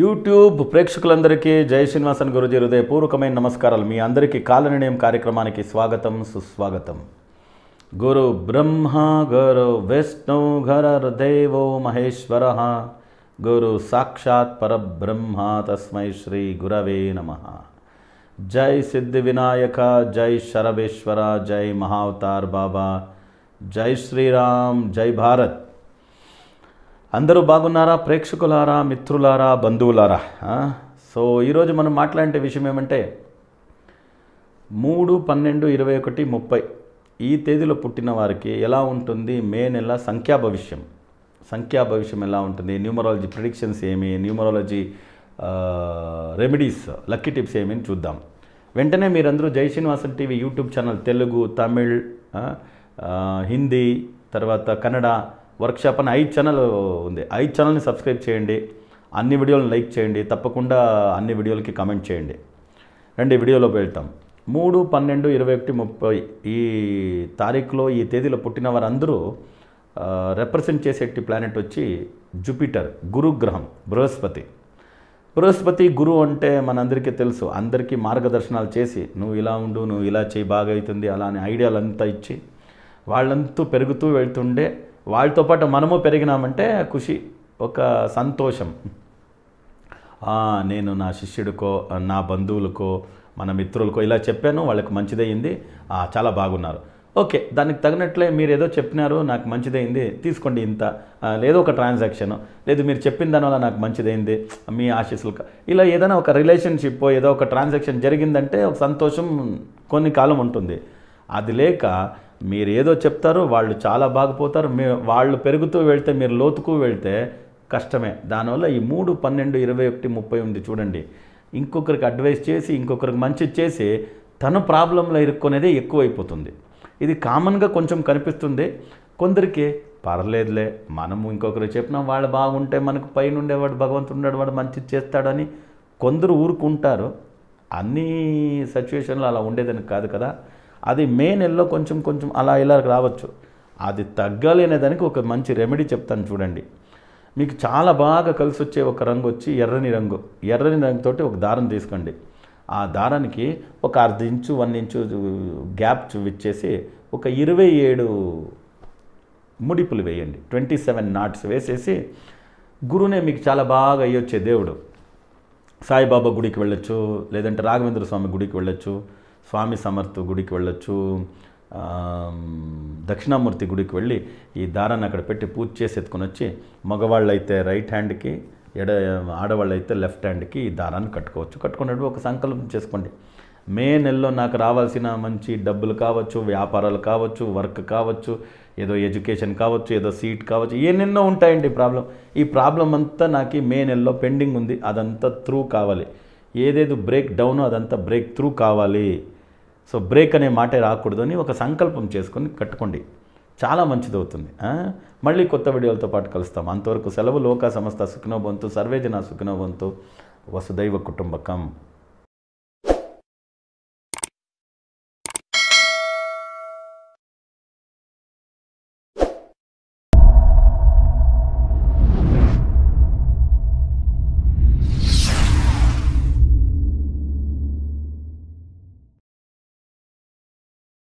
YouTube ప్రేక్షకులందరికీ జై శ్రీనివాసన్ గురుజీ హృదయపూర్వకమైన నమస్కారాలు మీ అందరికీ నిర్ణయం కార్యక్రమానికి స్వాగతం సుస్వాగతం గురు బ్రహ్మ గురు విష్ణు ఘర దేవో మహేశ్వర గురు సాక్షాత్ పరబ్రహ్మ తస్మై శ్రీ గురవే నమ జై సిద్ధి వినాయక జై శరవేశ్వర జై మహావతార్ బాబా జై శ్రీరామ్ జై భారత్ అందరూ బాగున్నారా ప్రేక్షకులారా మిత్రులారా బంధువులారా సో ఈరోజు మనం మాట్లాడే విషయం ఏమంటే మూడు పన్నెండు ఇరవై ఒకటి ముప్పై ఈ తేదీలో పుట్టిన వారికి ఎలా ఉంటుంది మే నెల సంఖ్యా భవిష్యం సంఖ్యా భవిష్యం ఎలా ఉంటుంది న్యూమరాలజీ ప్రిడిక్షన్స్ ఏమి న్యూమరాలజీ రెమెడీస్ లక్కీ టిప్స్ ఏమి చూద్దాం వెంటనే మీరందరూ Jai Srinivasan TV YouTube channel Telugu Tamil Hindi తర్వాత కన్నడ వర్క్షాప్ అని ఐదు ఛానల్ ఉంది ఐదు ఛానల్ని సబ్స్క్రైబ్ చేయండి అన్ని వీడియోలను లైక్ చేయండి తప్పకుండా అన్ని వీడియోలకి కమెంట్ చేయండి రండి వీడియోలో వెళ్తాం మూడు పన్నెండు ఇరవై ఒకటి ముప్పై ఈ తారీఖులో ఈ తేదీలో పుట్టిన వారందరూ రిప్రజెంట్ చేసేటి ప్లానెట్ వచ్చి జూపిటర్ గురుగ్రహం బృహస్పతి బృహస్పతి గురువు అంటే మనందరికీ తెలుసు అందరికీ మార్గదర్శనాలు చేసి నువ్వు ఇలా ఉండు నువ్వు ఇలా చేయి బాగా అవుతుంది అలా అని ఐడియాలంతా ఇచ్చి వాళ్ళంతా పెరుగుతూ వెళ్తుండే వాళ్ళతో పాటు మనము పెరిగినామంటే ఖుషి ఒక సంతోషం నేను నా శిష్యుడికో నా బంధువులకో మన మిత్రులకో ఇలా చెప్పాను వాళ్ళకి మంచిదయ్యింది చాలా బాగున్నారు ఓకే దానికి తగినట్లే మీరు ఏదో చెప్పినారు నాకు మంచిదైంది తీసుకోండి ఇంత లేదో ఒక ట్రాన్సాక్షన్ లేదు మీరు చెప్పిన దానివల్ల నాకు మంచిదైంది మీ ఆశీస్సులు ఇలా ఏదైనా ఒక రిలేషన్షిప్ ఏదో ఒక ట్రాన్సాక్షన్ జరిగిందంటే ఒక సంతోషం కొన్ని కాలం ఉంటుంది అది లేక మీరు ఏదో చెప్తారు వాళ్ళు చాలా బాగుపోతారు మీ వాళ్ళు పెరుగుతూ వెళ్తే మీరు లోతుకు వెళ్తే కష్టమే దానివల్ల ఈ మూడు పన్నెండు ఇరవై ఒకటి ముప్పై ఉంది చూడండి ఇంకొకరికి అడ్వైస్ చేసి ఇంకొకరికి మంచి చేసి తను ప్రాబ్లంలో ఇరుక్కునేది ఎక్కువైపోతుంది ఇది కామన్గా కొంచెం కనిపిస్తుంది కొందరికి పర్లేదులే మనము ఇంకొకరు చెప్పినా వాళ్ళు బాగుంటే మనకు పైన ఉండేవాడు భగవంతుడు ఉండేవాడు వాడు మంచి చేస్తాడని కొందరు ఊరుకుంటారు అన్ని సిచ్యువేషన్లో అలా ఉండేదని కాదు కదా అది మే నెలలో కొంచెం కొంచెం అలా ఇలా రావచ్చు అది తగ్గలేనే దానికి ఒక మంచి రెమెడీ చెప్తాను చూడండి మీకు చాలా బాగా కలిసి వచ్చే ఒక రంగు వచ్చి ఎర్రని రంగు ఎర్రని రంగుతోటి ఒక దారం తీసుకోండి ఆ దారానికి ఒక అర్ధ ఇంచు వన్ ఇంచు గ్యాప్ చూపించేసి ఒక ఇరవై ఏడు ముడిపులు వేయండి ట్వంటీ సెవెన్ నాట్స్ వేసేసి గురునే మీకు చాలా బాగా అయ్యొచ్చే దేవుడు సాయిబాబా గుడికి వెళ్ళొచ్చు లేదంటే రాఘవేంద్ర స్వామి గుడికి వెళ్ళొచ్చు స్వామి సమర్థ గుడికి వెళ్ళొచ్చు దక్షిణామూర్తి గుడికి వెళ్ళి ఈ దారాన్ని అక్కడ పెట్టి పూజ చేసి ఎత్తుకుని వచ్చి మగవాళ్ళు అయితే రైట్ హ్యాండ్కి ఎడ ఆడవాళ్ళు అయితే లెఫ్ట్ హ్యాండ్కి ఈ దారాన్ని కట్టుకోవచ్చు కట్టుకున్నట్టు ఒక సంకల్పం చేసుకోండి మే నెలలో నాకు రావాల్సిన మంచి డబ్బులు కావచ్చు వ్యాపారాలు కావచ్చు వర్క్ కావచ్చు ఏదో ఎడ్యుకేషన్ కావచ్చు ఏదో సీట్ కావచ్చు ఏనెన్నో ఉంటాయండి ప్రాబ్లం ఈ ప్రాబ్లం అంతా నాకు మే నెలలో పెండింగ్ ఉంది అదంతా త్రూ కావాలి ఏదేదో బ్రేక్ డౌన్ అదంతా బ్రేక్ త్రూ కావాలి సో బ్రేక్ అనే మాటే రాకూడదు అని ఒక సంకల్పం చేసుకొని కట్టుకోండి చాలా మంచిదవుతుంది మళ్ళీ కొత్త వీడియోలతో పాటు కలుస్తాం అంతవరకు సెలవు లోక సంస్థ సుఖినోబంతు సర్వేజన సుఖినోబంతు వసుదైవ కుటుంబకం